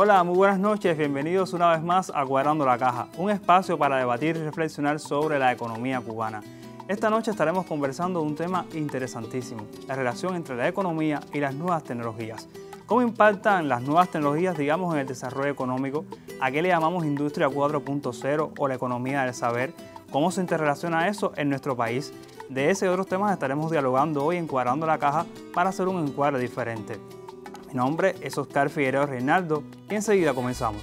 Hola, muy buenas noches, bienvenidos una vez más a Cuadrando la Caja, un espacio para debatir y reflexionar sobre la economía cubana. Esta noche estaremos conversando de un tema interesantísimo, la relación entre la economía y las nuevas tecnologías. ¿Cómo impactan las nuevas tecnologías, digamos, en el desarrollo económico? ¿A qué le llamamos industria 4.0 o la economía del saber? ¿Cómo se interrelaciona eso en nuestro país? De ese y otros temas estaremos dialogando hoy en Cuadrando la Caja para hacer un encuadre diferente. Mi nombre es Oscar Figueroa Reinaldo y enseguida comenzamos.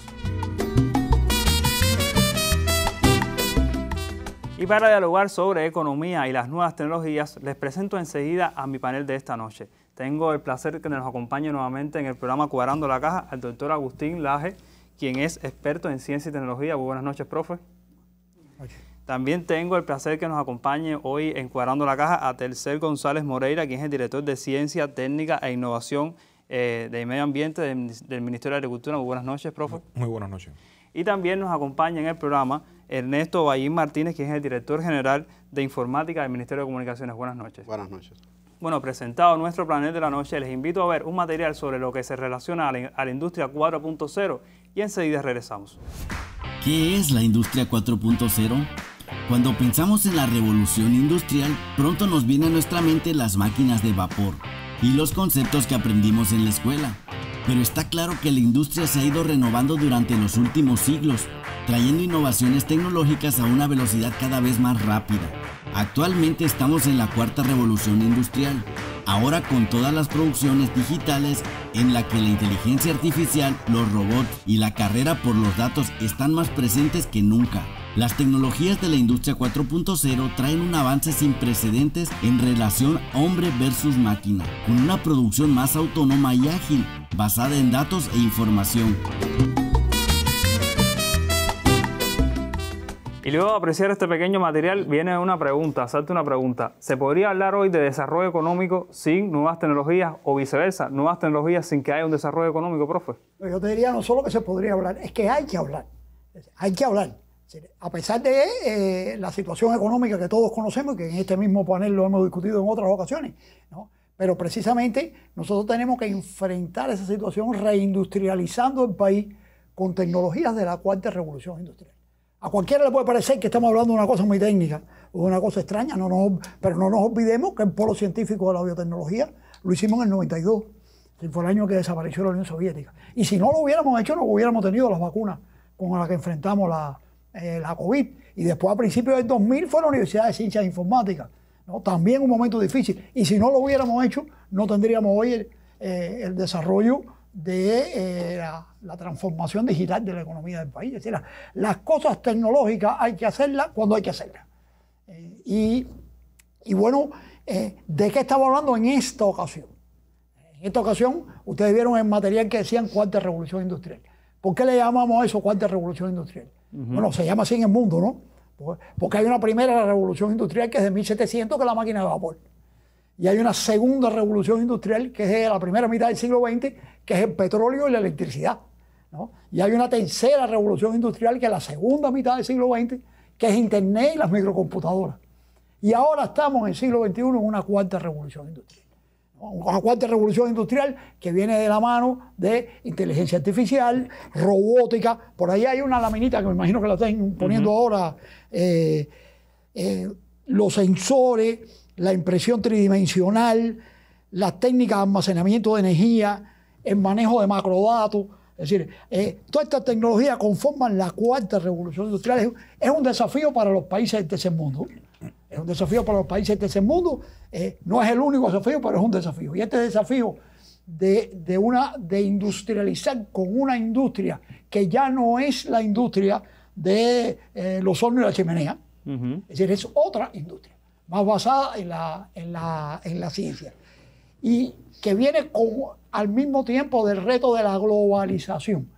Y para dialogar sobre economía y las nuevas tecnologías, les presento enseguida a mi panel de esta noche. Tengo el placer que nos acompañe nuevamente en el programa Cuadrando la Caja al doctor Agustín Laje, quien es experto en ciencia y tecnología. buenas noches, profe. También tengo el placer que nos acompañe hoy en Cuadrando la Caja a Tercer González Moreira, quien es el director de Ciencia, Técnica e Innovación eh, de Medio Ambiente del, Ministerio de Agricultura. Muy buenas noches, profe. Muy buenas noches. Y también nos acompaña en el programa Ernesto Bahín Martínez, que es el director general de Informática del Ministerio de Comunicaciones. Buenas noches. Buenas noches. Bueno, presentado nuestro planeta de la noche, les invito a ver un material sobre lo que se relaciona a la, industria 4.0 y enseguida regresamos. ¿Qué es la industria 4.0? Cuando pensamos en la revolución industrial, pronto nos viene a nuestra mente las máquinas de vapor y los conceptos que aprendimos en la escuela. Pero está claro que la industria se ha ido renovando durante los últimos siglos, trayendo innovaciones tecnológicas a una velocidad cada vez más rápida. Actualmente estamos en la cuarta revolución industrial, ahora con todas las producciones digitales en la que la inteligencia artificial, los robots y la carrera por los datos están más presentes que nunca. Las tecnologías de la industria 4.0 traen un avance sin precedentes en relación hombre versus máquina, con una producción más autónoma y ágil, basada en datos e información. Y luego de apreciar este pequeño material viene una pregunta, salte una pregunta. ¿Se podría hablar hoy de desarrollo económico sin nuevas tecnologías o viceversa, nuevas tecnologías sin que haya un desarrollo económico, profe? Yo te diría no solo que se podría hablar, es que hay que hablar. Hay que hablar a pesar de eh, la situación económica que todos conocemos, que en este mismo panel lo hemos discutido en otras ocasiones, pero precisamente nosotros tenemos que enfrentar esa situación reindustrializando el país con tecnologías de la cuarta revolución industrial. A cualquiera le puede parecer que estamos hablando de una cosa muy técnica o de una cosa extraña, no pero no nos olvidemos que el polo científico de la biotecnología lo hicimos en el 92, que fue el año que desapareció la Unión Soviética. Y si no lo hubiéramos hecho, no hubiéramos tenido las vacunas con las que enfrentamos la, eh, la COVID. Y después, a principios del 2000, fue la Universidad de Ciencias Informáticas. ¿no? También un momento difícil. Y si no lo hubiéramos hecho, no tendríamos hoy el, eh, desarrollo de eh, la, transformación digital de la economía del país. Es decir, las cosas tecnológicas hay que hacerlas cuando hay que hacerlas. y, y, bueno, ¿de qué estamos hablando en esta ocasión? En esta ocasión, ustedes vieron el material que decían cuarta revolución industrial. ¿Por qué le llamamos a eso cuarta revolución industrial? Bueno, se llama así en el mundo, ¿no? Porque hay una primera revolución industrial que es de 1700, que es la máquina de vapor. Y hay una segunda revolución industrial que es de la primera mitad del siglo XX, que es el petróleo y la electricidad. Y hay una tercera revolución industrial que es la segunda mitad del siglo XX, que es Internet y las microcomputadoras. Y ahora estamos en el siglo XXI en una cuarta revolución industrial. La cuarta revolución industrial que viene de la mano de inteligencia artificial, robótica. Por ahí hay una laminita que me imagino que la están poniendo ahora. Eh, eh, los sensores, la impresión tridimensional, las técnicas de almacenamiento de energía, el manejo de macrodatos. Es decir, eh, todas estas tecnologías conforman la cuarta revolución industrial. es un desafío para los países del tercer mundo. Es un desafío para los países de ese mundo. Eh, no es el único desafío, pero es un desafío. Y este desafío de, una, de industrializar con una industria que ya no es la industria de eh, los hornos y la chimenea, es decir, es otra industria, más basada en la, en la, en la ciencia. Y que viene al mismo tiempo del reto de la globalización,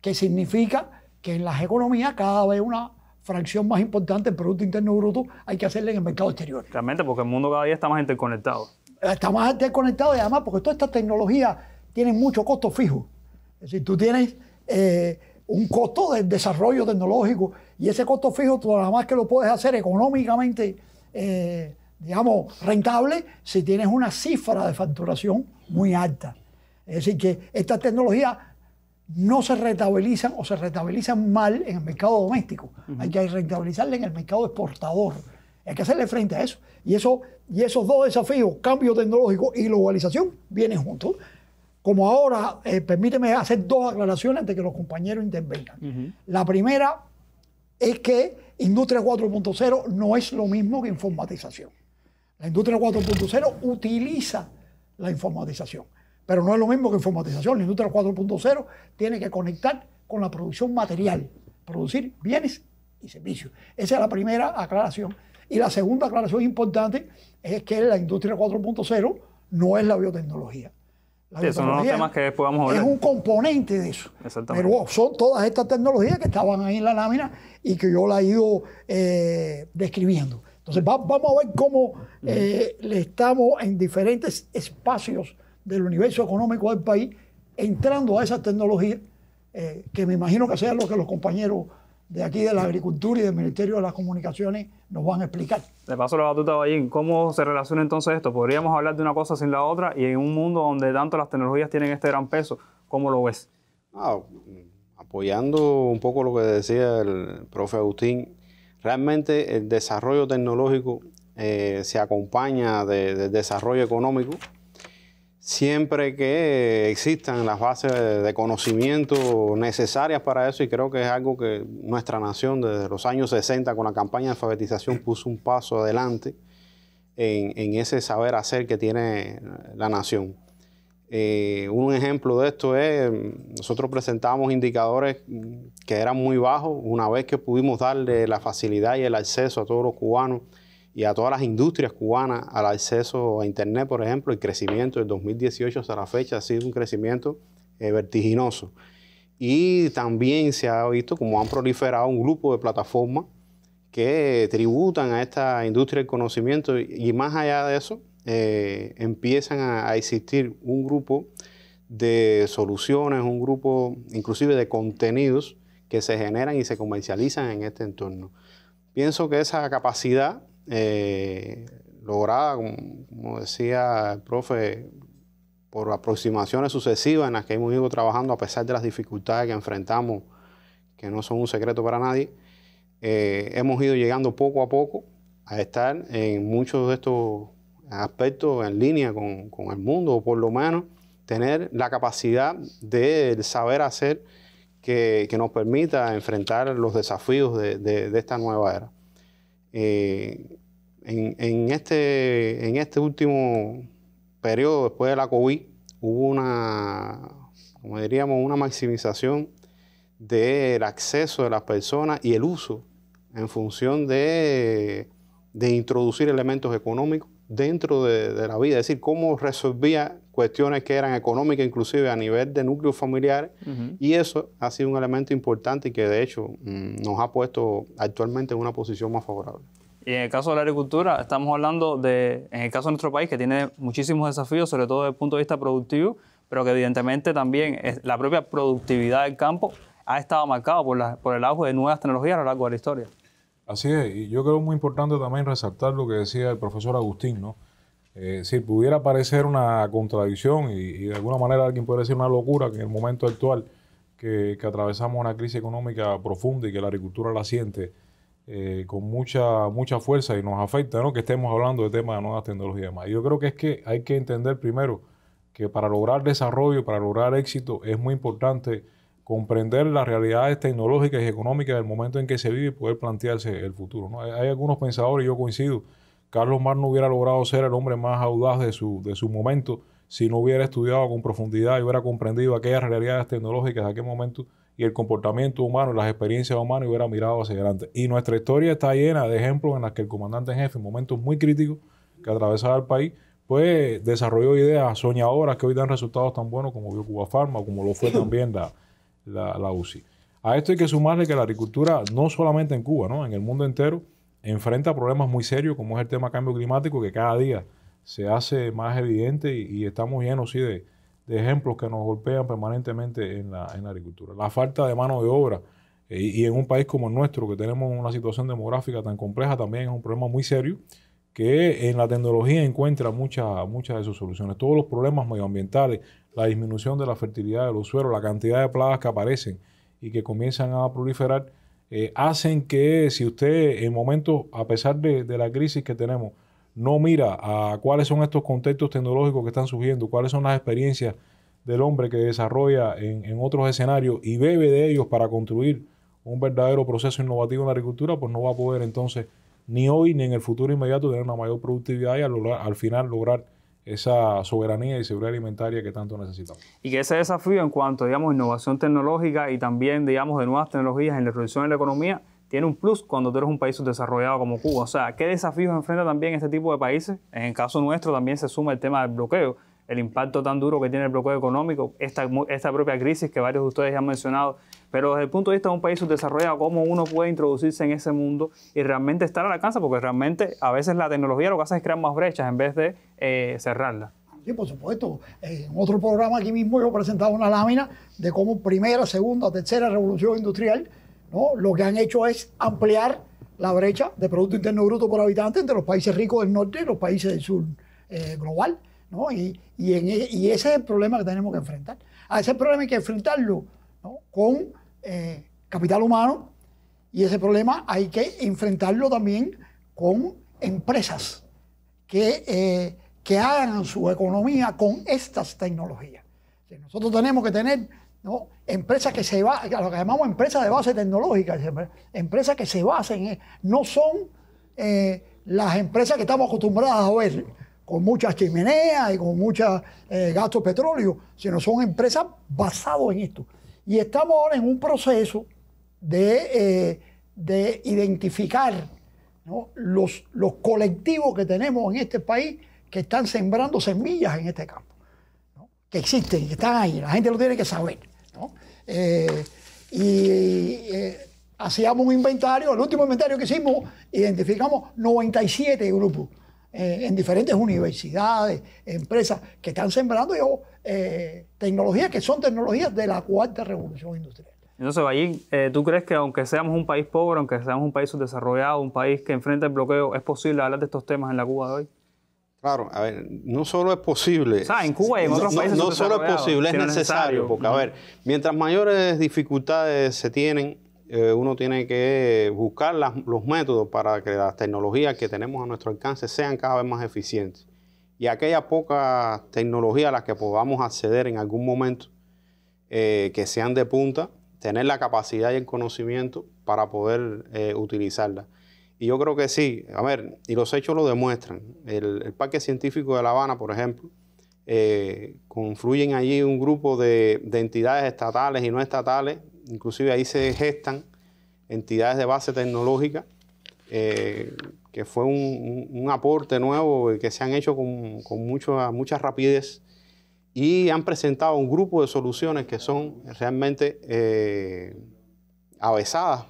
que significa que en las economías cada vez una fracción más importante del Producto Interno Bruto hay que hacerle en el mercado exterior. Realmente, porque el mundo cada día está más interconectado. Eh, está más interconectado y además porque toda esta tecnología tiene mucho costo fijo. Es decir, tú tienes eh, un costo de desarrollo tecnológico y ese costo fijo tú nada más que lo puedes hacer económicamente, eh, digamos, rentable si tienes una cifra de facturación muy alta. Es decir, que esta tecnología no se rentabilizan o se rentabilizan mal en el mercado doméstico. Hay que rentabilizarle en el mercado exportador. Hay que hacerle frente a eso. Y, eso. y esos dos desafíos, cambio tecnológico y globalización, vienen juntos. Como ahora, eh, permíteme hacer dos aclaraciones antes que los compañeros intervengan. La primera es que Industria 4.0 no es lo mismo que informatización. La Industria 4.0 utiliza la informatización. Pero no es lo mismo que informatización. La industria 4.0 tiene que conectar con la producción material, producir bienes y servicios. Esa es la primera aclaración. Y la segunda aclaración importante es que la industria 4.0 no es la biotecnología. son los temas que después vamos a ver. Es un componente de eso. Exactamente. Pero son todas estas tecnologías que estaban ahí en la lámina y que yo la he ido eh, describiendo. Entonces vamos a ver cómo eh, le estamos en diferentes espacios del universo económico del país entrando a esas tecnologías eh, que me imagino que sea lo que los compañeros de aquí de la Agricultura y del Ministerio de las Comunicaciones nos van a explicar. De paso la batuta, Ballín, ¿cómo se relaciona entonces esto? Podríamos hablar de una cosa sin la otra y en un mundo donde tanto las tecnologías tienen este gran peso, ¿cómo lo ves? Ah, apoyando un poco lo que decía el profe Agustín, realmente el desarrollo tecnológico eh, se acompaña del de desarrollo económico siempre que existan las bases de conocimiento necesarias para eso y creo que es algo que nuestra nación desde los años 60 con la campaña de alfabetización puso un paso adelante en, ese saber hacer que tiene la nación. Eh, un ejemplo de esto es, nosotros presentamos indicadores que eran muy bajos, una vez que pudimos darle la facilidad y el acceso a todos los cubanos y a todas las industrias cubanas al acceso a Internet, por ejemplo, el crecimiento del 2018 hasta la fecha ha sido un crecimiento eh, vertiginoso. Y también se ha visto como han proliferado un grupo de plataformas que tributan a esta industria del conocimiento y más allá de eso, eh, empiezan a, a, existir un grupo de soluciones, un grupo inclusive de contenidos que se generan y se comercializan en este entorno. Pienso que esa capacidad eh, lograda, como, decía el profe, por aproximaciones sucesivas en las que hemos ido trabajando a pesar de las dificultades que enfrentamos, que no son un secreto para nadie, eh, hemos ido llegando poco a poco a estar en muchos de estos aspectos en línea con, el mundo, o por lo menos tener la capacidad del saber hacer que, nos permita enfrentar los desafíos de esta nueva era. Eh, en, este, en este último periodo, después de la COVID, hubo una, como diríamos, una maximización del acceso de las personas y el uso en función de, introducir elementos económicos dentro de, la vida, es decir, cómo resolvía cuestiones que eran económicas, inclusive a nivel de núcleos familiares y eso ha sido un elemento importante y que de hecho mm, nos ha puesto actualmente en una posición más favorable. Y en el caso de la agricultura, estamos hablando de, en el caso de nuestro país, que tiene muchísimos desafíos, sobre todo desde el punto de vista productivo, pero que evidentemente también la propia productividad del campo ha estado marcada por, por el auge de nuevas tecnologías a lo largo de la historia. Así es, y yo creo muy importante también resaltar lo que decía el profesor Agustín, ¿no? Eh, si pudiera parecer una contradicción y, de alguna manera alguien puede decir una locura que en el momento actual que, atravesamos una crisis económica profunda y que la agricultura la siente eh, con mucha, mucha fuerza y nos afecta, ¿no? que estemos hablando de temas de nuevas tecnologías y Yo creo que es que hay que entender primero que para lograr desarrollo, para lograr éxito, es muy importante comprender las realidades tecnológicas y económicas del momento en que se vive y poder plantearse el futuro. Hay algunos pensadores, yo coincido, Carlos Mar no hubiera logrado ser el hombre más audaz de su, de su momento si no hubiera estudiado con profundidad y hubiera comprendido aquellas realidades tecnológicas de aquel momento y el comportamiento humano, las experiencias humanas y hubiera mirado hacia adelante. Y nuestra historia está llena de ejemplos en las que el comandante en jefe, en momentos muy críticos que atravesaba el país, pues desarrolló ideas soñadoras que hoy dan resultados tan buenos como vio Cuba Pharma como lo fue también la, la, la, UCI. A esto hay que sumarle que la agricultura, no solamente en Cuba, ¿no? en el mundo entero, enfrenta problemas muy serios como es el tema cambio climático que cada día se hace más evidente y, estamos llenos de, ejemplos que nos golpean permanentemente en la, en la, agricultura. La falta de mano de obra eh, y en un país como el nuestro que tenemos una situación demográfica tan compleja también es un problema muy serio que en la tecnología encuentra muchas muchas de sus soluciones. Todos los problemas medioambientales, la disminución de la fertilidad de los suelos, la cantidad de plagas que aparecen y que comienzan a proliferar, eh, hacen que si usted en momentos, a pesar de, la crisis que tenemos, no mira a cuáles son estos contextos tecnológicos que están surgiendo, cuáles son las experiencias del hombre que desarrolla en, otros escenarios y bebe de ellos para construir un verdadero proceso innovativo en la agricultura, pues no va a poder entonces ni hoy ni en el futuro inmediato tener una mayor productividad y al final lograr esa soberanía y seguridad alimentaria que tanto necesitamos. Y que ese desafío en cuanto a digamos, innovación tecnológica y también digamos, de nuevas tecnologías en la producción de la economía tiene un plus cuando tú eres un país desarrollado como Cuba. O sea, ¿qué desafíos enfrenta también este tipo de países? En el caso nuestro también se suma el tema del bloqueo, el impacto tan duro que tiene el bloqueo económico, esta, propia crisis que varios de ustedes han mencionado, pero desde el punto de vista de un país subdesarrollado, cómo uno puede introducirse en ese mundo y realmente estar a la casa, porque realmente a veces la tecnología lo que hace es crear más brechas en vez de eh, cerrarlas. Sí, por supuesto. En otro programa aquí mismo yo presentado una lámina de cómo primera, segunda, tercera revolución industrial, ¿no? lo que han hecho es ampliar la brecha de Producto Interno Bruto por habitante entre los países ricos del norte y los países del sur eh, global. E, y, ese es el problema que tenemos que enfrentar. A ese problema hay que enfrentarlo con eh, capital humano y ese problema hay que enfrentarlo también con empresas que, eh, que hagan su economía con estas tecnologías. Nosotros tenemos que tener empresas que se basen, lo que llamamos empresas de base tecnológica, empresas que se basen, no son eh, las empresas que estamos acostumbradas a ver con muchas chimeneas y con muchos eh, gastos de petróleo, sino son empresas basadas en esto. Y estamos ahora en un proceso de, eh, identificar los, colectivos que tenemos en este país que están sembrando semillas en este campo, que existen, que están ahí, la gente lo tiene que saber. Eh, y hacíamos un inventario, el último inventario que hicimos, identificamos 97 grupos eh, en diferentes universidades, empresas que están sembrando yo, eh, tecnologías que son tecnologías de la cuarta revolución industrial. Entonces, Ballín, eh, ¿tú crees que aunque seamos un país pobre, aunque seamos un país subdesarrollado, un país que enfrenta el bloqueo, es posible hablar de estos temas en la Cuba de hoy? Claro, a ver, no solo es posible. O en Cuba y en otros países. no solo es posible, es necesario, porque, a ver, mientras mayores dificultades se tienen, eh, uno tiene que buscar los métodos para que las tecnologías que tenemos a nuestro alcance sean cada vez más eficientes. Y aquellas pocas tecnologías a las que podamos acceder en algún momento, eh, que sean de punta, tener la capacidad y el conocimiento para poder eh, utilizarla utilizarlas. Y yo creo que sí, a ver, y los hechos lo demuestran. El, Parque Científico de La Habana, por ejemplo, confluyen allí un grupo de, entidades estatales y no estatales Inclusive ahí se gestan entidades de base tecnológica, eh, que fue un, aporte nuevo que se han hecho con, mucho, mucha rapidez y han presentado un grupo de soluciones que son realmente eh, avesadas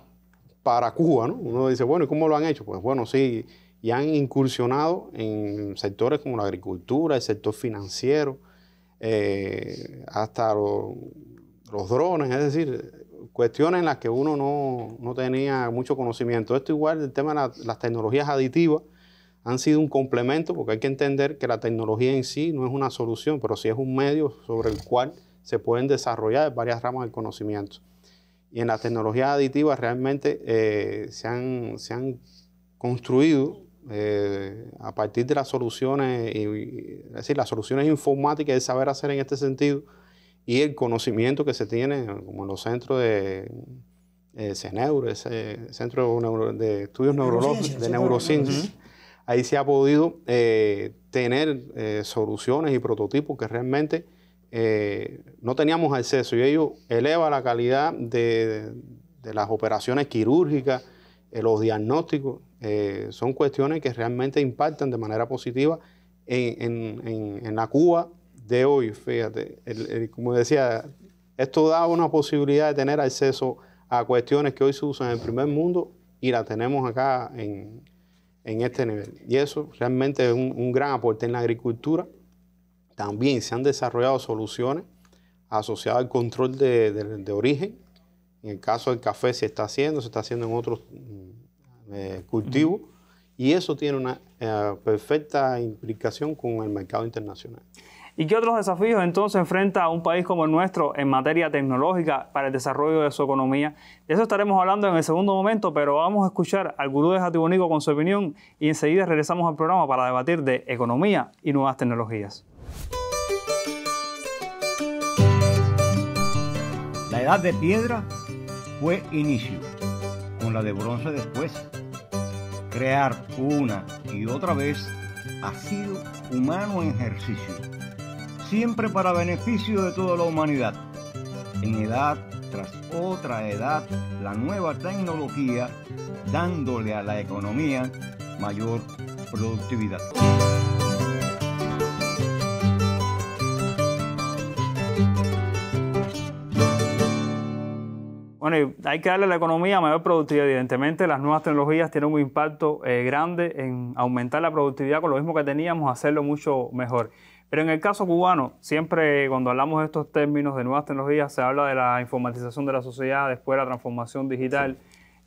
para Cuba. ¿no? Uno dice, bueno, ¿y cómo lo han hecho? Pues bueno, sí, y han incursionado en sectores como la agricultura, el sector financiero, eh, hasta los drones, es decir, cuestiones en las que uno no, tenía mucho conocimiento. Esto igual el tema de las tecnologías aditivas han sido un complemento porque hay que entender que la tecnología en sí no es una solución, pero sí es un medio sobre el cual se pueden desarrollar varias ramas del conocimiento. Y en las tecnologías aditivas realmente eh, se, han, construido eh, a partir de las soluciones, es decir, las soluciones informáticas y saber hacer en este sentido, y el conocimiento que se tiene, como en los centros de eh, ese Centro de, Estudios Neurológicos, de Neurociencias, ahí se ha podido eh, tener eh, soluciones y prototipos que realmente eh, no teníamos acceso y ello eleva la calidad de, de las operaciones quirúrgicas, los diagnósticos, son cuestiones que realmente impactan de manera positiva en, en, en, en la Cuba de hoy, fíjate, como decía, esto da una posibilidad de tener acceso a cuestiones que hoy se usan en el primer mundo y la tenemos acá en, este nivel. Y eso realmente es un, gran aporte en la agricultura. También se han desarrollado soluciones asociadas al control de, de, origen. En el caso del café se está haciendo, se está haciendo en otros mm, eh, cultivos. Y eso tiene una eh, perfecta implicación con el mercado internacional. ¿Y qué otros desafíos entonces enfrenta un país como el nuestro en materia tecnológica para el desarrollo de su economía? De eso estaremos hablando en el segundo momento, pero vamos a escuchar al gurú de Jatibonico con su opinión y enseguida regresamos al programa para debatir de economía y nuevas tecnologías. La edad de piedra fue inicio, con la de bronce después. Crear una y otra vez ha sido humano ejercicio siempre para beneficio de toda la humanidad. En edad tras otra edad, la nueva tecnología dándole a la economía mayor productividad. Bueno, hay que darle a la economía mayor productividad. Evidentemente, las nuevas tecnologías tienen un impacto eh, grande en aumentar la productividad con lo mismo que teníamos, hacerlo mucho mejor. Pero en el caso cubano, siempre cuando hablamos de estos términos de nuevas tecnologías, se habla de la informatización de la sociedad, después la transformación digital.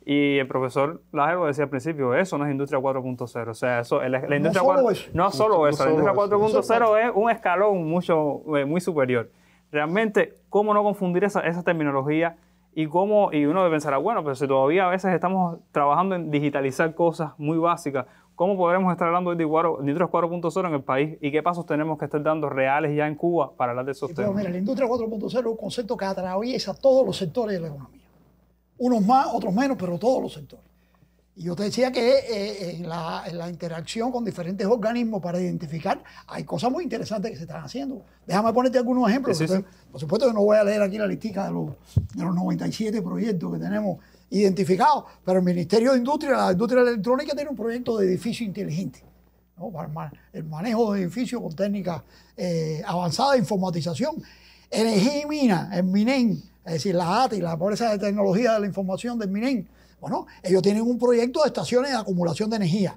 Y el profesor Lajero decía al principio, eso no es industria 4.0. O sea, eso, la, la industria no solo eso, no solo eso, la industria 4.0 es un escalón mucho, eh, muy superior. Realmente, ¿cómo no confundir esa, esa terminología? Y, cómo, y uno pensará, bueno, pero si todavía a veces estamos trabajando en digitalizar cosas muy básicas, ¿Cómo podremos estar hablando de Industria 4.0 en el país y qué pasos tenemos que estar dando reales ya en Cuba para hablar de esos temas? mira, la industria 4.0 es un concepto que atraviesa todos los sectores de la economía. Unos más, otros menos, pero todos los sectores. Y yo te decía que eh, eh, en, la, interacción con diferentes organismos para identificar, hay cosas muy interesantes que se están haciendo. Déjame ponerte algunos ejemplos. Por supuesto que no voy a leer aquí la listica de los, de los 97 proyectos que tenemos Identificado, Pero el Ministerio de Industria, la industria electrónica, tiene un proyecto de edificio inteligente. el manejo de edificios con técnicas eh, avanzadas de informatización. Energía y mina, el MINEN, es decir, la ATI, la pobreza de tecnología de la información del MINEN. Bueno, ellos tienen un proyecto de estaciones de acumulación de energía.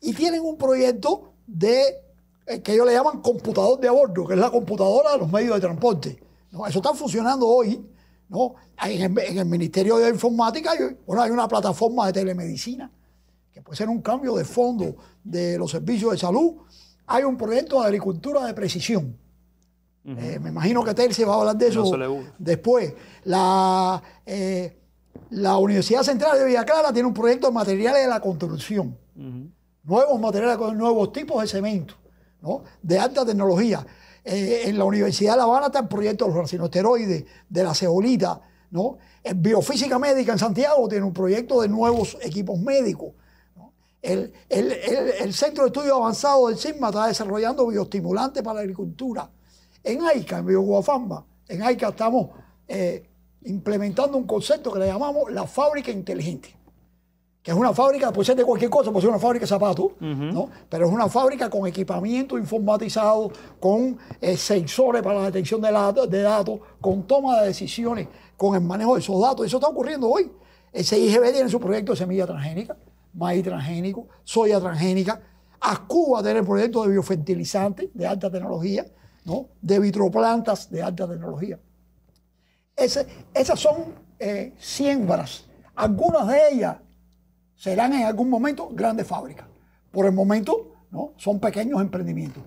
Y tienen un proyecto de eh, que ellos le llaman computador de abordo, que es la computadora de los medios de transporte. Eso está funcionando hoy ¿no? En el, Ministerio de Informática hay una plataforma de telemedicina, que puede ser un cambio de fondo de los servicios de salud. Hay un proyecto de agricultura de precisión. Eh, me imagino que Terce va a hablar de eso después. La, eh, la Universidad Central de Villa tiene un proyecto de materiales de la construcción. Nuevos materiales, nuevos tipos de cemento, ¿no? de alta tecnología. Eh, en la Universidad de La Habana está el proyecto de los racinosteroides, de la ceolita, En Biofísica Médica en Santiago tiene un proyecto de nuevos equipos médicos. El, Centro de Estudios avanzado del CIMA está desarrollando bioestimulantes para la agricultura. En AICA, en Bioguafamba, en AICA estamos eh, implementando un concepto que le llamamos la fábrica inteligente que es una fábrica, puede ser de cualquier cosa, puede ser una fábrica de zapatos, ¿no? pero es una fábrica con equipamiento informatizado, con eh, sensores para la detección de, datos, con toma de decisiones, con el manejo de esos datos. Eso está ocurriendo hoy. El CIGB tiene su proyecto de semilla transgénica, maíz transgénico, soya transgénica. A Cuba tiene el proyecto de biofertilizantes de alta tecnología, ¿no? de vitroplantas de alta tecnología. esas son eh, siembras. Algunas de ellas serán en algún momento grandes fábricas. Por el momento, ¿no? Son pequeños emprendimientos.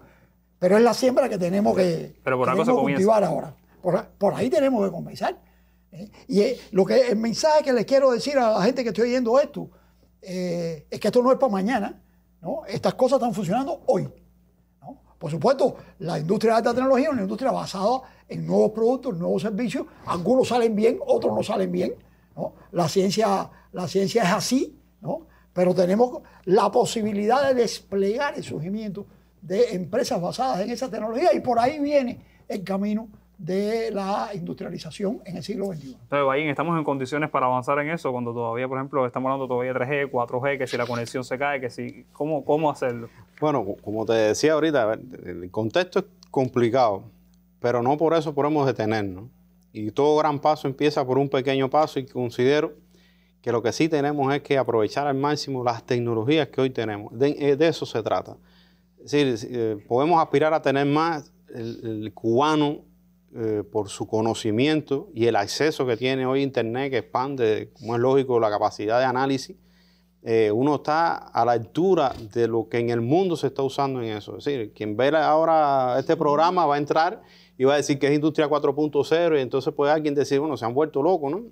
Pero es la siembra que tenemos que, cultivar ahora. Por, ahí tenemos que comenzar. ¿eh? Y eh, lo que, el mensaje que les quiero decir a la gente que estoy oyendo esto eh, es que esto no es para mañana. ¿no? Estas cosas están funcionando hoy. Por supuesto, la industria de alta tecnología es una industria basada en nuevos productos, nuevos servicios. Algunos salen bien, otros no salen bien. La, ciencia, la ciencia es así pero tenemos la posibilidad de desplegar el surgimiento de empresas basadas en esa tecnología y por ahí viene el camino de la industrialización en el siglo XXI. Entonces, ¿estamos en condiciones para avanzar en eso cuando todavía, por ejemplo, estamos hablando todavía de 3G, 4G, que si la conexión se cae, que si... ¿Cómo, cómo hacerlo? Bueno, como te decía ahorita, el contexto es complicado, pero no por eso podemos detenernos. Y todo gran paso empieza por un pequeño paso y considero que lo que sí tenemos es que aprovechar al máximo las tecnologías que hoy tenemos. De, eh, eso se trata. Es decir, eh, podemos aspirar a tener más el, cubano eh, por su conocimiento y el acceso que tiene hoy Internet, que expande, como es lógico, la capacidad de análisis. uno está a la altura de lo que en el mundo se está usando en eso. Es decir, quien ve ahora este programa va a entrar y va a decir que es industria 4.0 y entonces puede alguien decir, bueno, se han vuelto locos, ¿no?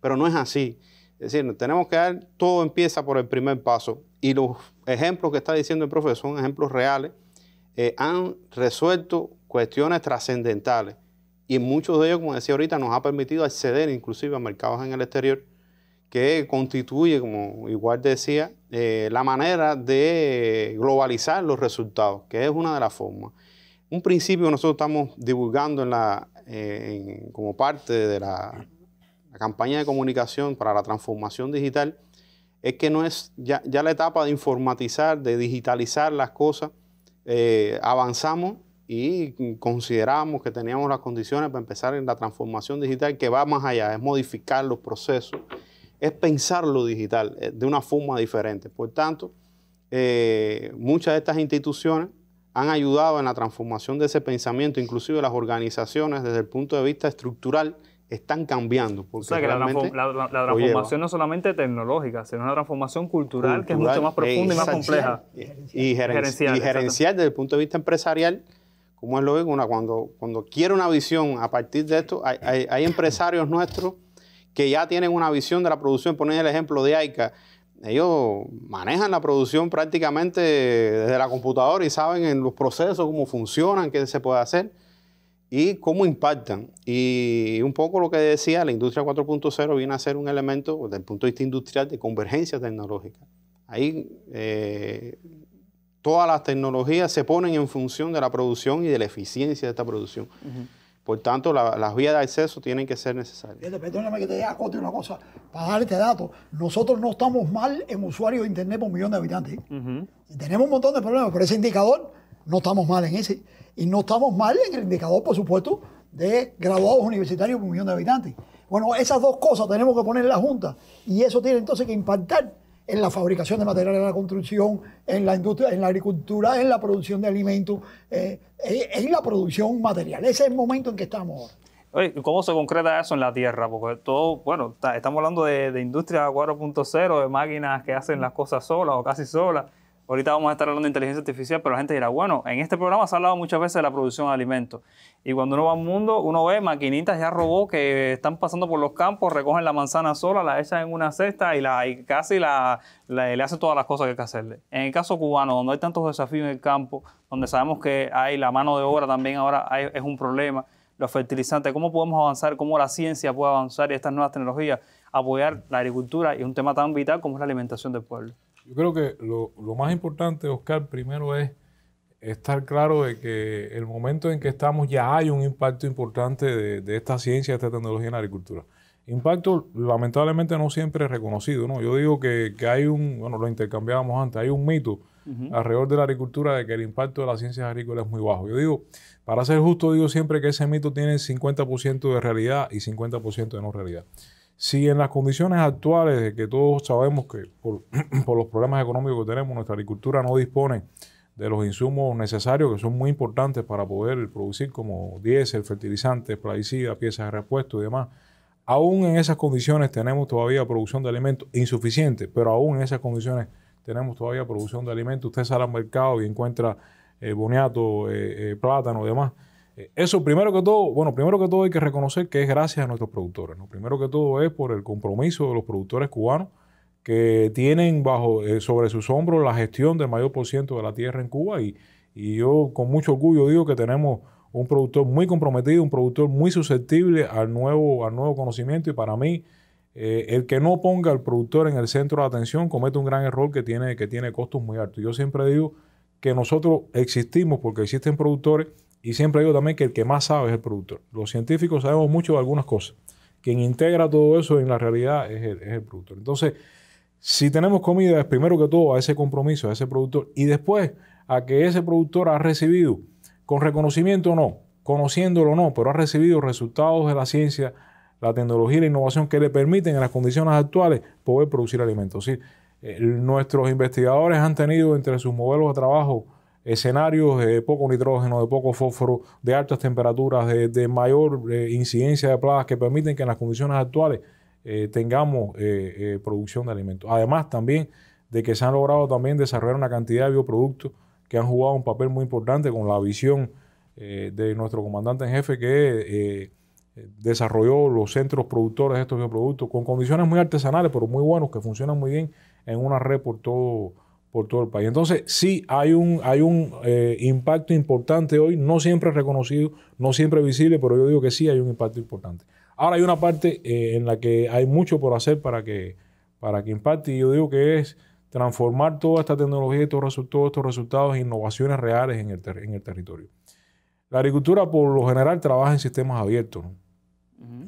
Pero no es así. Es decir, tenemos que dar, todo empieza por el primer paso. Y los ejemplos que está diciendo el profesor son ejemplos reales. Eh, han resuelto cuestiones trascendentales. Y muchos de ellos, como decía ahorita, nos ha permitido acceder inclusive a mercados en el exterior, que constituye, como igual decía, eh, la manera de globalizar los resultados, que es una de las formas. Un principio que nosotros estamos divulgando eh, como parte de la la campaña de comunicación para la transformación digital es que no es ya, la etapa de informatizar, de digitalizar las cosas, eh, avanzamos y consideramos que teníamos las condiciones para empezar en la transformación digital que va más allá, es modificar los procesos, es pensar lo digital eh, de una forma diferente. Por tanto, eh, muchas de estas instituciones han ayudado en la transformación de ese pensamiento, inclusive las organizaciones desde el punto de vista estructural, están cambiando. Porque o sea, que la, transformación no solamente tecnológica, sino una transformación cultural, que es mucho más profunda y más compleja. Y, gerencial. desde el punto de vista empresarial, como es lo una, cuando, cuando quiere una visión a partir de esto, hay, empresarios nuestros que ya tienen una visión de la producción. Poniendo el ejemplo de AICA. Ellos manejan la producción prácticamente desde la computadora y saben en los procesos, cómo funcionan, qué se puede hacer y cómo impactan. Y un poco lo que decía, la industria 4.0 viene a ser un elemento desde el punto de vista industrial de convergencia tecnológica. Ahí eh, todas las tecnologías se ponen en función de la producción y de la eficiencia de esta producción. Por tanto, las vías de acceso tienen que ser necesarias. Perdóname que te diga, Cote, una cosa, para dar este dato. Nosotros no estamos mal en usuarios de Internet por millón de habitantes. Tenemos un montón de problemas, pero ese indicador no estamos mal en ese. Y no estamos mal en el indicador, por supuesto, de graduados universitarios por un millón de habitantes. Bueno, esas dos cosas tenemos que poner en la Junta. Y eso tiene entonces que impactar en la fabricación de materiales de la construcción, en la industria, en la agricultura, en la producción de alimentos, eh, eh, en la producción material. Ese es el momento en que estamos ahora. ¿Cómo se concreta eso en la tierra? Porque todo, bueno, estamos hablando de industria 4.0, de máquinas que hacen las cosas solas o casi solas. Ahorita vamos a estar hablando de inteligencia artificial, pero la gente dirá, bueno, en este programa se ha hablado muchas veces de la producción de alimentos. Y cuando uno va al mundo, uno ve maquinitas ya robots que están pasando por los campos, recogen la manzana sola, la echan en una cesta y, casi le hacen todas las cosas que hay que hacerle. En el caso cubano, donde hay tantos desafíos en el campo, donde sabemos que hay la mano de obra también ahora es un problema, los fertilizantes, cómo podemos avanzar, cómo la ciencia puede avanzar y estas nuevas tecnologías, apoyar la agricultura y un tema tan vital como es la alimentación del pueblo. Yo creo que lo, más importante, Oscar, primero es estar claro de que el momento en que estamos ya hay un impacto importante de, de, esta ciencia, de esta tecnología en la agricultura. Impacto lamentablemente no siempre reconocido, ¿no? Yo digo que, hay un, bueno, lo intercambiábamos antes, hay un mito alrededor de la agricultura de que el impacto de las ciencias agrícolas es muy bajo. Yo digo, para ser justo, digo siempre que ese mito tiene 50% de realidad y 50% de no realidad. Si en las condiciones actuales, que todos sabemos que por, los problemas económicos que tenemos, nuestra agricultura no dispone de los insumos necesarios, que son muy importantes para poder producir como diésel, fertilizantes, plaguicidas, piezas de repuesto y demás, aún en esas condiciones tenemos todavía producción de alimentos insuficiente, pero aún en esas condiciones tenemos todavía producción de alimentos. Usted sale al mercado y encuentra eh, boniato, eh, eh, plátano y demás eh, eso, primero que todo, bueno, primero que todo hay que reconocer que es gracias a nuestros productores. ¿no? Primero que todo es por el compromiso de los productores cubanos que tienen bajo, eh, sobre sus hombros la gestión del mayor por ciento de la tierra en Cuba y, yo con mucho orgullo digo que tenemos un productor muy comprometido, un productor muy susceptible al nuevo, al nuevo conocimiento y para mí eh, el que no ponga al productor en el centro de atención comete un gran error que tiene, que tiene costos muy altos. Yo siempre digo que nosotros existimos porque existen productores y siempre digo también que el que más sabe es el productor. Los científicos sabemos mucho de algunas cosas. Quien integra todo eso en la realidad es el, productor. Entonces, si tenemos comida, es primero que todo a ese compromiso, a ese productor. Y después a que ese productor ha recibido, con reconocimiento o no, conociéndolo o no, pero ha recibido resultados de la ciencia, la tecnología y la innovación que le permiten en las condiciones actuales poder producir alimentos. Eh, nuestros investigadores han tenido entre sus modelos de trabajo escenarios de poco nitrógeno, de poco fósforo, de altas temperaturas, de, mayor eh, incidencia de plagas que permiten que en las condiciones actuales eh, tengamos eh, producción de alimentos. Además también de que se han logrado también desarrollar una cantidad de bioproductos que han jugado un papel muy importante con la visión de nuestro comandante en jefe que desarrolló los centros productores de estos bioproductos con condiciones muy artesanales pero muy buenos que funcionan muy bien en una red por todo por todo el país. Entonces, sí, hay un, hay un eh, impacto importante hoy, no siempre reconocido, no siempre visible, pero yo digo que sí hay un impacto importante. Ahora hay una parte eh, en la que hay mucho por hacer para que, para que impacte, y yo digo que es transformar toda esta tecnología y todos, estos resultados en innovaciones reales en el, en el territorio. La agricultura, por lo general, trabaja en sistemas abiertos,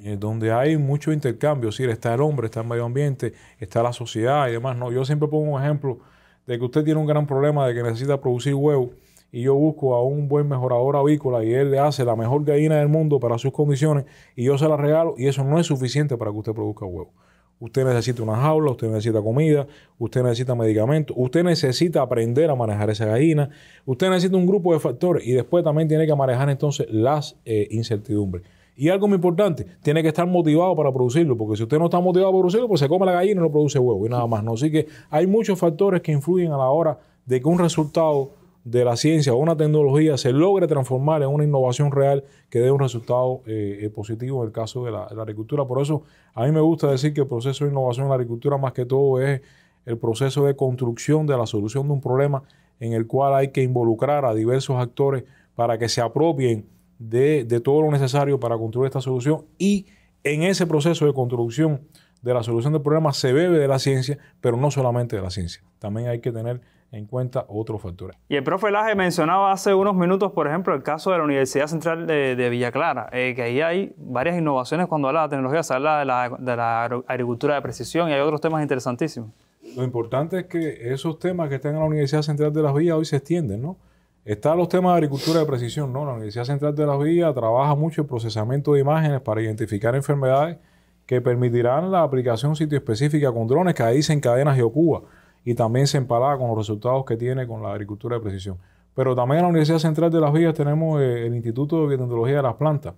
eh, donde hay mucho intercambio, es está el hombre, está el medio ambiente, está la sociedad y demás. ¿no? Yo siempre pongo un ejemplo de que usted tiene un gran problema de que necesita producir huevo y yo busco a un buen mejorador avícola y él le hace la mejor gallina del mundo para sus condiciones y yo se la regalo y eso no es suficiente para que usted produzca huevo. Usted necesita una jaula, usted necesita comida, usted necesita medicamentos, usted necesita aprender a manejar esa gallina, usted necesita un grupo de factores y después también tiene que manejar entonces las eh, incertidumbres. Y algo muy importante, tiene que estar motivado para producirlo, porque si usted no está motivado para producirlo, pues se come la gallina y no produce huevo y nada más. ¿no? Así que hay muchos factores que influyen a la hora de que un resultado de la ciencia o una tecnología se logre transformar en una innovación real que dé un resultado eh, eh, positivo en el caso de la, de la, agricultura. Por eso a mí me gusta decir que el proceso de innovación en la agricultura más que todo es el proceso de construcción de la solución de un problema en el cual hay que involucrar a diversos actores para que se apropien de, todo lo necesario para construir esta solución y en ese proceso de construcción de la solución del problema se bebe de la ciencia, pero no solamente de la ciencia. También hay que tener en cuenta otros factores. Y el profe Laje mencionaba hace unos minutos, por ejemplo, el caso de la Universidad Central de, Villa Clara, eh, que ahí hay varias innovaciones cuando habla de la tecnología, se habla de la, de la, agricultura de precisión y hay otros temas interesantísimos. Lo importante es que esos temas que están en la Universidad Central de las Villas hoy se extienden, ¿no? Están los temas de agricultura de precisión, ¿no? La Universidad Central de las Villas trabaja mucho el procesamiento de imágenes para identificar enfermedades que permitirán la aplicación sitio específica con drones, que ahí se encadenan GeoCuba y también se empalada con los resultados que tiene con la agricultura de precisión. Pero también en la Universidad Central de las Villas tenemos eh, el Instituto de Biotecnología de las Plantas,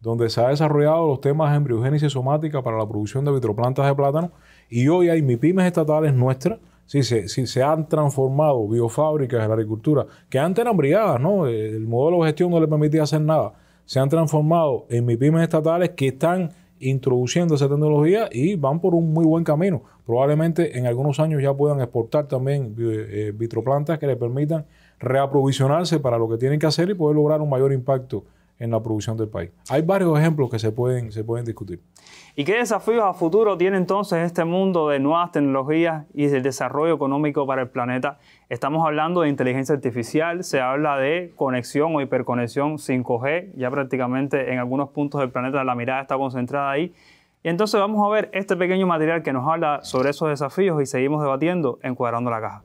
donde se ha desarrollado los temas de embriogénesis somática para la producción de vitroplantas de plátano y hoy hay MIPIMES estatales nuestras si se, han transformado biofábricas en la agricultura, que antes eran brigadas, ¿no? El modelo de gestión no les permitía hacer nada. Se han transformado en MIPIMES estatales que están introduciendo esa tecnología y van por un muy buen camino. Probablemente en algunos años ya puedan exportar también eh, eh, vitroplantas que les permitan reaprovisionarse para lo que tienen que hacer y poder lograr un mayor impacto en la producción del país. Hay varios ejemplos que se pueden, se pueden discutir. ¿Y qué desafíos a futuro tiene entonces este mundo de nuevas tecnologías y del desarrollo económico para el planeta? Estamos hablando de inteligencia artificial, se habla de conexión o hiperconexión 5G, ya prácticamente en algunos puntos del planeta la mirada está concentrada ahí. Y entonces vamos a ver este pequeño material que nos habla sobre esos desafíos y seguimos debatiendo encuadrando la Caja.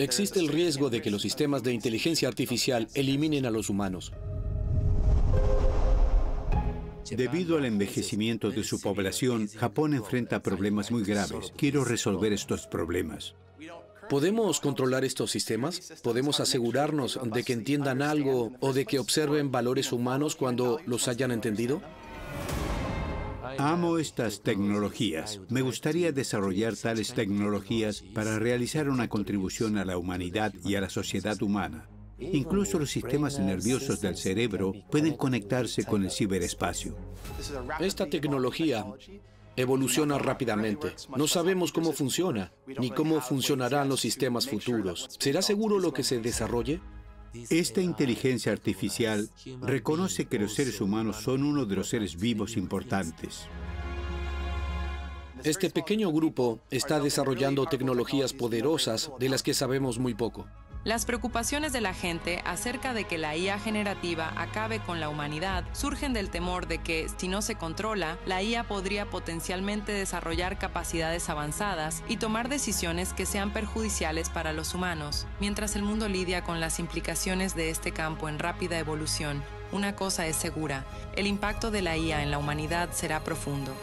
Existe el riesgo de que los sistemas de inteligencia artificial eliminen a los humanos. Debido al envejecimiento de su población, Japón enfrenta problemas muy graves. Quiero resolver estos problemas. ¿Podemos controlar estos sistemas? ¿Podemos asegurarnos de que entiendan algo o de que observen valores humanos cuando los hayan entendido? Amo estas tecnologías. Me gustaría desarrollar tales tecnologías para realizar una contribución a la humanidad y a la sociedad humana. Incluso los sistemas nerviosos del cerebro pueden conectarse con el ciberespacio. Esta tecnología evoluciona rápidamente. No sabemos cómo funciona, ni cómo funcionarán los sistemas futuros. ¿Será seguro lo que se desarrolle? Esta inteligencia artificial reconoce que los seres humanos son uno de los seres vivos importantes. Este pequeño grupo está desarrollando tecnologías poderosas de las que sabemos muy poco. Las preocupaciones de la gente acerca de que la IA generativa acabe con la humanidad surgen del temor de que, si no se controla, la IA podría potencialmente desarrollar capacidades avanzadas y tomar decisiones que sean perjudiciales para los humanos, mientras el mundo lidia con las implicaciones de este campo en rápida evolución. Una cosa es segura, el impacto de la IA en la humanidad será profundo.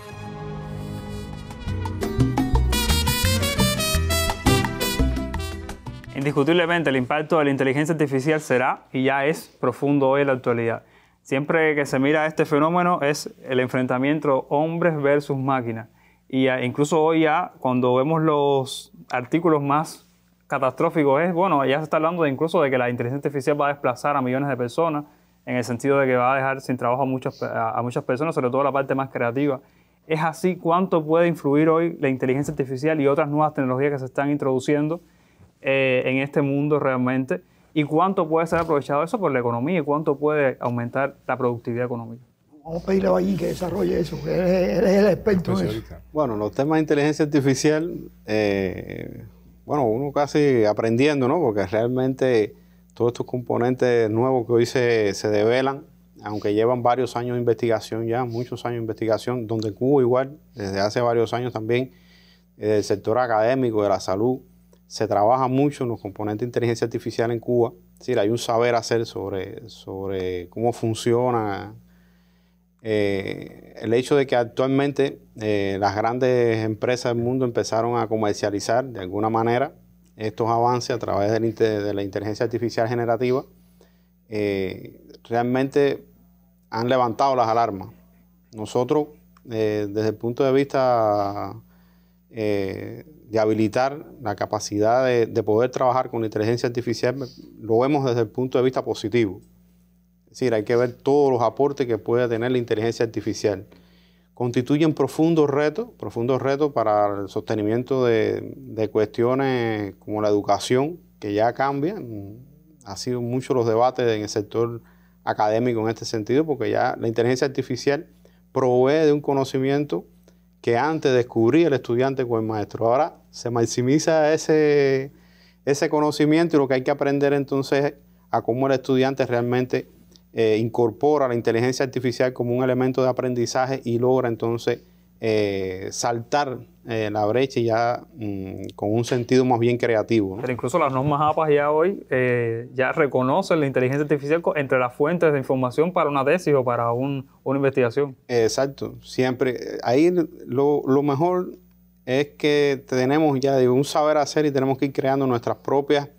Indiscutiblemente el impacto de la inteligencia artificial será y ya es profundo hoy en la actualidad. Siempre que se mira este fenómeno es el enfrentamiento hombres versus máquinas. Y incluso hoy ya, cuando vemos los artículos más catastróficos, es, bueno, ya se está hablando incluso de que la inteligencia artificial va a desplazar a millones de personas, en el sentido de que va a dejar sin trabajo a muchas, a muchas personas, sobre todo la parte más creativa. Es así cuánto puede influir hoy la inteligencia artificial y otras nuevas tecnologías que se están introduciendo eh, en este mundo realmente y cuánto puede ser aprovechado eso por la economía y cuánto puede aumentar la productividad económica. Vamos a pedirle a Ballín que desarrolle eso, él es el experto en eso. Bueno, los temas de inteligencia artificial, eh, bueno, uno casi aprendiendo, ¿no? Porque realmente todos estos componentes nuevos que hoy se, se develan, aunque llevan varios años de investigación ya, muchos años de investigación, donde Cuba igual, desde hace varios años también, eh, el sector académico de la salud se trabaja mucho en los componentes de inteligencia artificial en Cuba. Es hay un saber hacer sobre, sobre cómo funciona. Eh, el hecho de que actualmente eh, las grandes empresas del mundo empezaron a comercializar de alguna manera estos avances a través de la, inteligencia artificial generativa, eh, realmente han levantado las alarmas. Nosotros, desde el punto de vista de habilitar la capacidad de, poder trabajar con la inteligencia artificial lo vemos desde el punto de vista positivo. Es decir, hay que ver todos los aportes que puede tener la inteligencia artificial. Constituyen profundos retos, profundos retos para el sostenimiento de, cuestiones como la educación, que ya cambian. Ha sido mucho los debates en el sector académico en este sentido, porque ya la inteligencia artificial provee de un conocimiento que antes descubría el estudiante con el maestro. Ahora se maximiza ese, ese conocimiento y lo que hay que aprender entonces a cómo el estudiante realmente eh, incorpora la inteligencia artificial como un elemento de aprendizaje y logra entonces eh, saltar eh, la brecha ya mm, con un sentido más bien creativo. Pero incluso las normas APA ya hoy eh, ya reconocen la inteligencia artificial entre las fuentes de información para una tesis o para una investigación. Exacto, siempre. Ahí lo, mejor es que tenemos ya digo, un saber hacer y tenemos que ir creando nuestras propias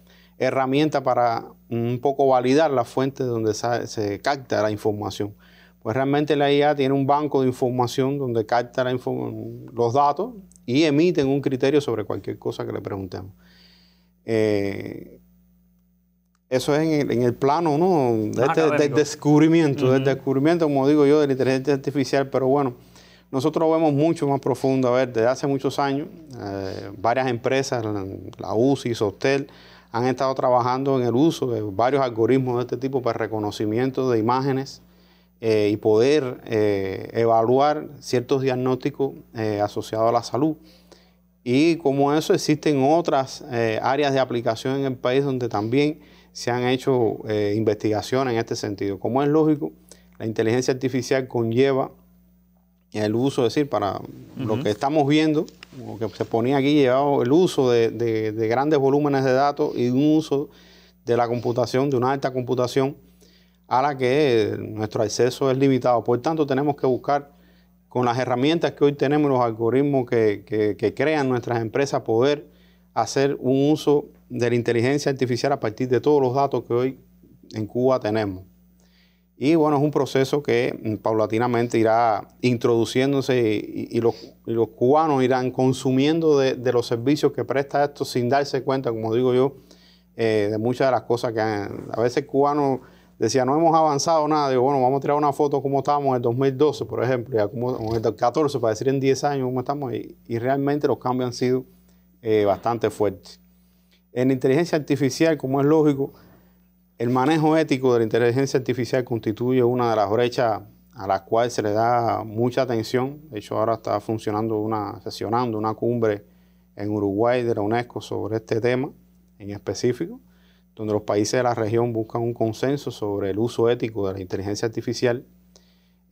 herramientas para un poco validar la fuente donde se, se capta la información. Pues realmente la IA tiene un banco de información donde capta los datos y emiten un criterio sobre cualquier cosa que le preguntemos. Eh, eso es en el, plano ¿no? del de, ah, este, de descubrimiento, del descubrimiento, como digo yo, de la inteligencia artificial, pero bueno, nosotros lo vemos mucho más profundo. A ver, desde hace muchos años, eh, varias empresas, la UCI, Sostel, han estado trabajando en el uso de varios algoritmos de este tipo para reconocimiento de imágenes eh, y poder eh, evaluar ciertos diagnósticos eh, asociados a la salud. Y como eso existen otras áreas de aplicación en el país donde también se han hecho investigaciones en este sentido. Como es lógico, la inteligencia artificial conlleva el uso, es decir, para lo que estamos viendo, lo que se ponía aquí, llevado el uso de, grandes volúmenes de datos y un uso de la computación, de una alta computación, a la que nuestro acceso es limitado. Por tanto, tenemos que buscar con las herramientas que hoy tenemos, los algoritmos que, crean nuestras empresas, poder hacer un uso de la inteligencia artificial a partir de todos los datos que hoy en Cuba tenemos. Y bueno, es un proceso que paulatinamente irá introduciéndose y, los, cubanos irán consumiendo de, los servicios que presta esto sin darse cuenta, como digo yo, eh, de muchas de las cosas que a veces cubanos decía, no hemos avanzado nada. Digo, bueno, vamos a tirar una foto como estábamos en el 2012, por ejemplo, ya en el 2014, para decir en 10 años cómo estamos. Y, realmente los cambios han sido eh, bastante fuertes. En inteligencia artificial, como es lógico, el manejo ético de la inteligencia artificial constituye una de las brechas a las cuales se le da mucha atención. De hecho, ahora está funcionando una, sesionando una cumbre en Uruguay de la UNESCO sobre este tema en específico donde los países de la región buscan un consenso sobre el uso ético de la inteligencia artificial.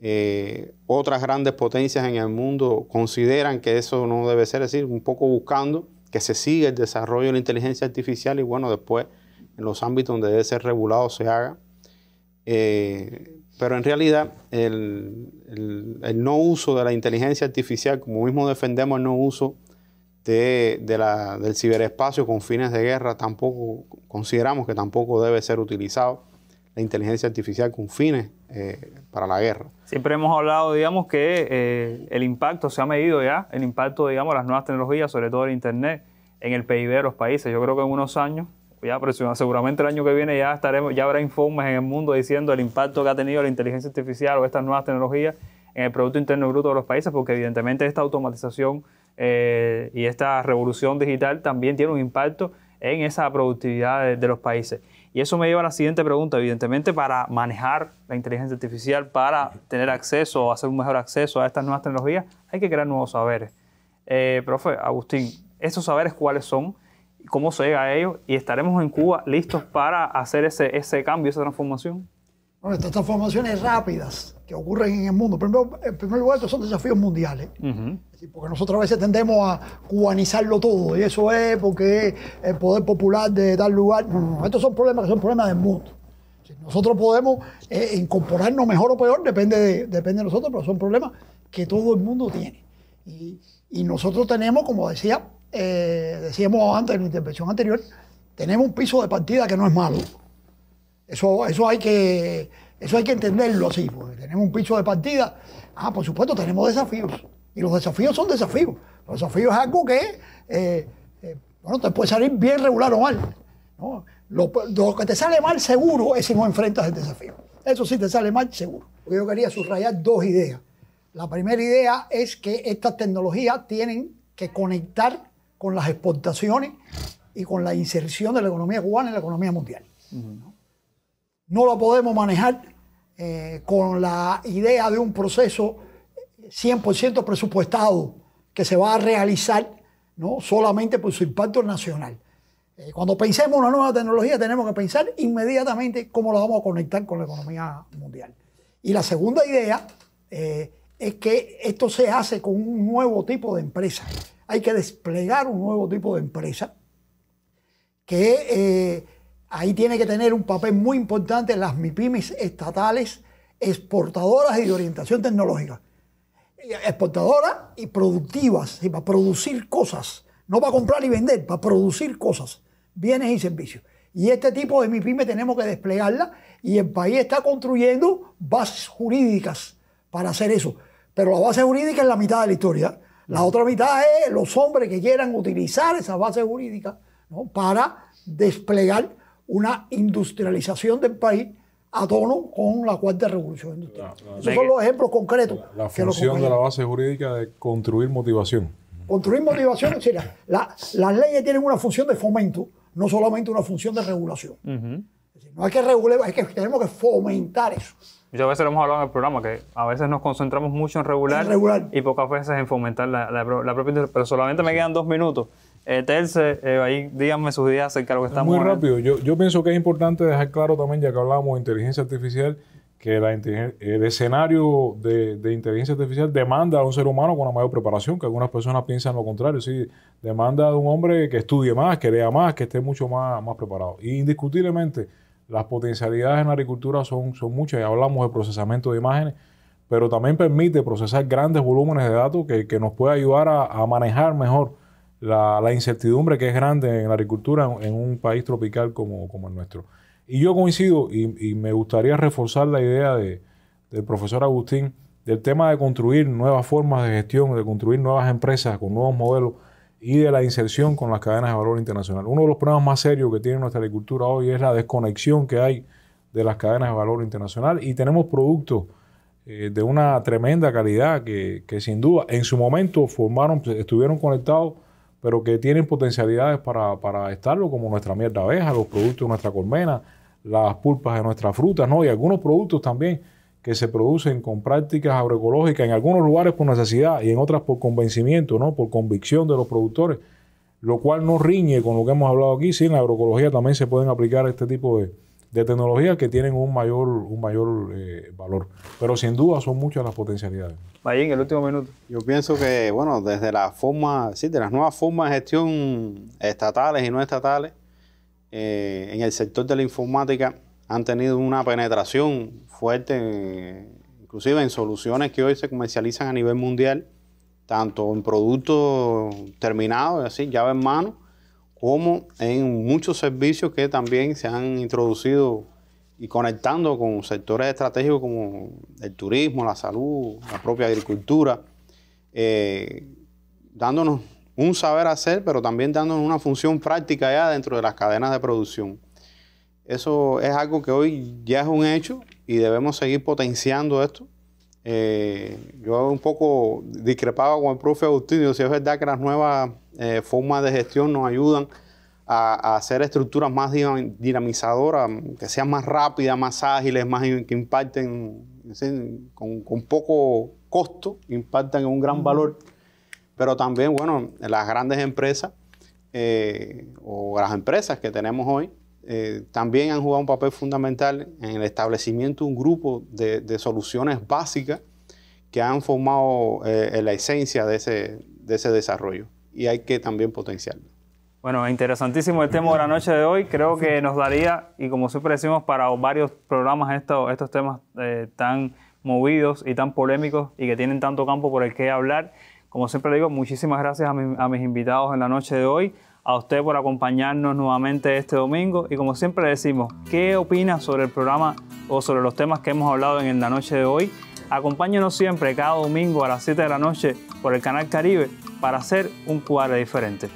Eh, otras grandes potencias en el mundo consideran que eso no debe ser, es decir, un poco buscando que se siga el desarrollo de la inteligencia artificial y bueno, después en los ámbitos donde debe ser regulado se haga. Eh, pero en realidad el, el no uso de la inteligencia artificial, como mismo defendemos el no uso de, del ciberespacio con fines de guerra tampoco consideramos que tampoco debe ser utilizado la inteligencia artificial con fines eh, para la guerra. Siempre hemos hablado, digamos, que eh, el impacto se ha medido ya, el impacto, digamos, de las nuevas tecnologías, sobre todo el Internet, en el PIB de los países. Yo creo que en unos años, ya seguramente el año que viene ya estaremos, ya habrá informes en el mundo diciendo el impacto que ha tenido la inteligencia artificial o estas nuevas tecnologías en el Producto Interno Bruto de los países, porque evidentemente esta automatización eh, y esta revolución digital también tiene un impacto en esa productividad de, los países. Y eso me lleva a la siguiente pregunta, evidentemente para manejar la inteligencia artificial, para tener acceso o hacer un mejor acceso a estas nuevas tecnologías, hay que crear nuevos saberes. Eh, profe, Agustín, ¿esos saberes cuáles son? ¿Cómo se llega a ellos? ¿Y estaremos en Cuba listos para hacer ese, ese cambio, esa transformación? Bueno, estas transformaciones rápidas que ocurren en el mundo. Primero, en primer lugar, estos son desafíos mundiales. Porque nosotros a veces tendemos a cubanizarlo todo, y eso es porque el poder popular de tal lugar. No, no, no. estos son problemas que son problemas del mundo. Nosotros podemos eh, incorporarnos mejor o peor, depende de, depende nosotros, pero son problemas que todo el mundo tiene. Y, nosotros tenemos, como decía, eh, decíamos antes en la intervención anterior, tenemos un piso de partida que no es malo. Eso, eso hay que eso hay que entenderlo así, porque tenemos un piso de partida. Ah, por supuesto, tenemos desafíos. Y los desafíos son desafíos. Los desafíos es algo que, eh, eh, bueno, te puede salir bien regular o mal. Lo, que te sale mal seguro es si no enfrentas el desafío. Eso sí te sale mal seguro. Yo quería subrayar dos ideas. La primera idea es que estas tecnologías tienen que conectar con las exportaciones y con la inserción de la economía cubana en la economía mundial no lo podemos manejar eh, con la idea de un proceso 100% presupuestado que se va a realizar ¿no? solamente por su impacto nacional. Eh, cuando pensemos en una nueva tecnología tenemos que pensar inmediatamente cómo la vamos a conectar con la economía mundial. Y la segunda idea eh, es que esto se hace con un nuevo tipo de empresa. Hay que desplegar un nuevo tipo de empresa que Ahí tiene que tener un papel muy importante las MIPIMES estatales exportadoras y de orientación tecnológica. Exportadoras y productivas, y para producir cosas, no para comprar y vender, para producir cosas, bienes y servicios. Y este tipo de MIPIME tenemos que desplegarla y el país está construyendo bases jurídicas para hacer eso. Pero la base jurídica es la mitad de la historia. La otra mitad es los hombres que quieran utilizar esa base jurídica para desplegar una industrialización del país a tono con la cuarta revolución industrial. Esos son los ejemplos concretos. La, función de la base jurídica de construir motivación. Construir motivación, es decir, las leyes tienen una función de fomento, no solamente una función de regulación. no hay que regular, es que tenemos que fomentar eso. Muchas veces lo hemos hablado en el programa, que a veces nos concentramos mucho en regular, y pocas veces en fomentar la, propia... industria, Pero solamente me quedan dos minutos terce, eh, ahí díganme sus ideas acerca de lo que estamos Muy rápido, yo, pienso que es importante dejar claro también, ya que hablábamos de inteligencia artificial, que el escenario de, inteligencia artificial demanda a un ser humano con una mayor preparación, que algunas personas piensan lo contrario, sí, demanda a un hombre que estudie más, que lea más, que esté mucho más, más preparado. Y indiscutiblemente, las potencialidades en la agricultura son, son muchas, ya hablamos de procesamiento de imágenes, pero también permite procesar grandes volúmenes de datos que, nos puede ayudar a manejar mejor la, incertidumbre que es grande en la agricultura en un país tropical como, como el nuestro. Y yo coincido y, me gustaría reforzar la idea de, del profesor Agustín del tema de construir nuevas formas de gestión, de construir nuevas empresas con nuevos modelos y de la inserción con las cadenas de valor internacional. Uno de los problemas más serios que tiene nuestra agricultura hoy es la desconexión que hay de las cadenas de valor internacional y tenemos productos eh, de una tremenda calidad que, que, sin duda en su momento formaron, estuvieron conectados pero que tienen potencialidades para, para estarlo, como nuestra mierda abeja, los productos de nuestra colmena, las pulpas de nuestras frutas, ¿no? Y algunos productos también que se producen con prácticas agroecológicas, en algunos lugares por necesidad y en otras por convencimiento, ¿no? Por convicción de los productores, lo cual no riñe con lo que hemos hablado aquí, sí, en la agroecología también se pueden aplicar este tipo de, de tecnología que tienen un mayor, un mayor eh, valor. Pero sin duda son muchas las potencialidades. en el último minuto. Yo pienso que, bueno, desde la forma, sí, de las nuevas formas de gestión estatales y no estatales, eh, en el sector de la informática han tenido una penetración fuerte, inclusive en soluciones que hoy se comercializan a nivel mundial, tanto en productos terminados, así, llave en mano, como en muchos servicios que también se han introducido y conectando con sectores estratégicos como el turismo, la salud, la propia agricultura, eh, dándonos un saber hacer, pero también dándonos una función práctica ya dentro de las cadenas de producción. Eso es algo que hoy ya es un hecho y debemos seguir potenciando esto eh, yo un poco discrepaba con el profe Agustín, si es verdad que las nuevas eh, formas de gestión nos ayudan a, hacer estructuras más dinamizadoras, que sean más rápidas, más ágiles, más que impacten con, poco costo, impacten en un gran valor. Pero también, bueno, las grandes empresas eh, o las empresas que tenemos hoy, eh, también han jugado un papel fundamental en el establecimiento de un grupo de, soluciones básicas que han formado eh, la esencia de ese, de ese desarrollo y hay que también potenciarlo. Bueno, interesantísimo el tema de la noche de hoy. Creo que nos daría, y como siempre decimos, para varios programas estos, estos temas eh, tan movidos y tan polémicos y que tienen tanto campo por el que hablar. Como siempre digo, muchísimas gracias a mis invitados en la noche de hoy a usted por acompañarnos nuevamente este domingo y como siempre le decimos, ¿qué opinas sobre el programa o sobre los temas que hemos hablado en la noche de hoy? Acompáñenos siempre cada domingo a las 7 de la noche por el canal Caribe para hacer un cuadro diferente.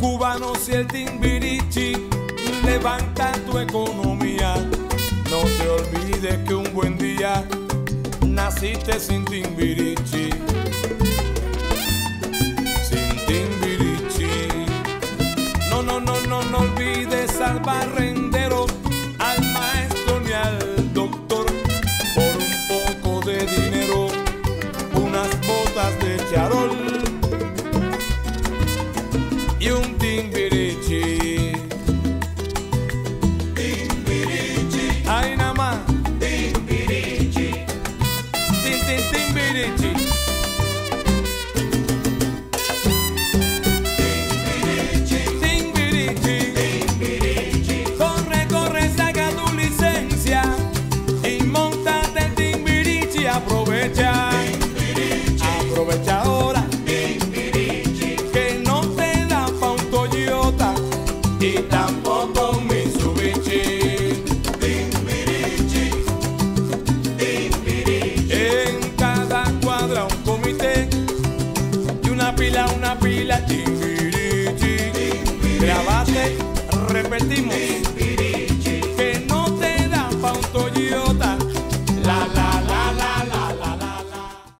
Cubanos y el timbirichi levantan tu economía. No te olvides que un buen día naciste sin timbirichi.